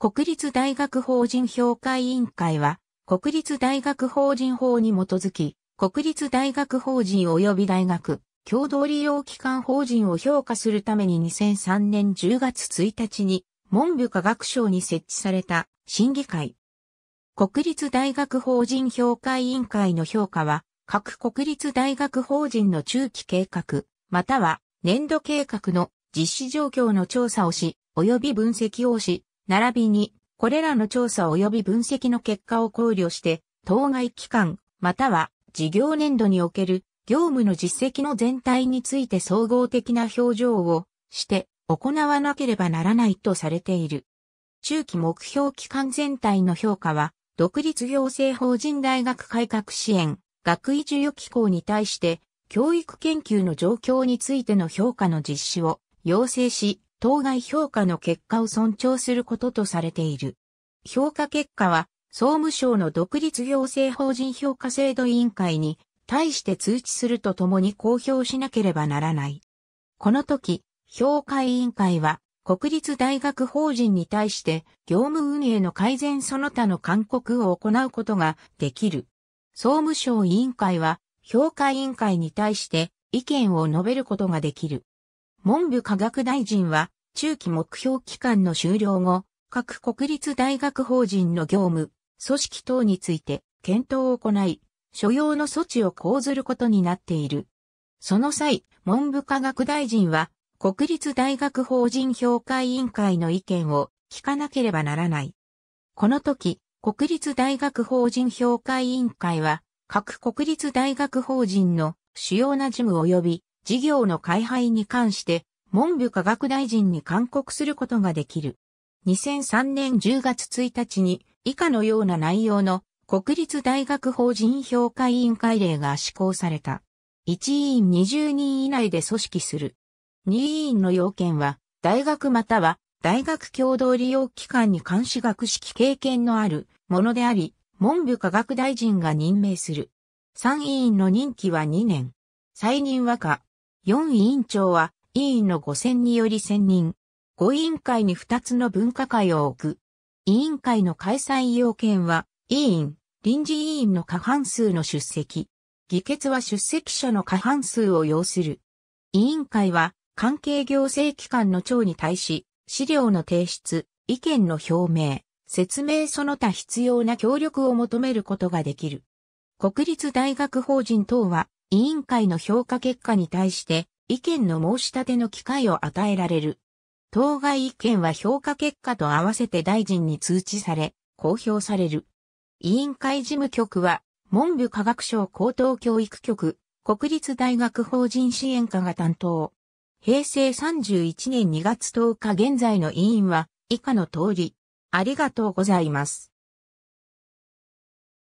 国立大学法人評価委員会は、国立大学法人法に基づき、国立大学法人及び大学、共同利用機関法人を評価するために2003年10月1日に、文部科学省に設置された審議会。国立大学法人評価委員会の評価は、各国立大学法人の中期計画、または年度計画の実施状況の調査をし、及び分析をし、並びに、これらの調査及び分析の結果を考慮して、当該期間、または事業年度における業務の実績の全体について総合的な表情をして行わなければならないとされている。中期目標期間全体の評価は、独立行政法人大学改革支援、学位授与機構に対して、教育研究の状況についての評価の実施を要請し、当該評価の結果を尊重することとされている。評価結果は、総務省の独立行政法人評価制度委員会に対して通知するとともに公表しなければならない。この時、評価委員会は国立大学法人に対して業務運営の改善その他の勧告を行うことができる。総務省委員会は評価委員会に対して意見を述べることができる。文部科学大臣は、中期目標期間の終了後、各国立大学法人の業務、組織等について検討を行い、所要の措置を講ずることになっている。その際、文部科学大臣は、国立大学法人評価委員会の意見を聞かなければならない。この時、国立大学法人評価委員会は、各国立大学法人の主要な事務及び事業の開廃に関して、文部科学大臣に勧告することができる。2003年10月1日に、以下のような内容の国立大学法人評価委員会令が施行された。1委員20人以内で組織する。2委員の要件は、大学または大学共同利用機関に監視学識経験のあるものであり、文部科学大臣が任命する。3委員の任期は2年。再任は可。4委員長は委員の5選により選任。5委員会に2つの分科会を置く。委員会の開催要件は、委員、臨時委員の過半数の出席。議決は出席者の過半数を要する。委員会は、関係行政機関の長に対し、資料の提出、意見の表明、説明その他必要な協力を求めることができる。国立大学法人等は、委員会の評価結果に対して意見の申し立ての機会を与えられる。当該意見は評価結果と合わせて大臣に通知され、公表される。委員会事務局は、文部科学省高等教育局、国立大学法人支援課が担当。平成31年2月10日現在の委員は、以下の通り。ありがとうございます。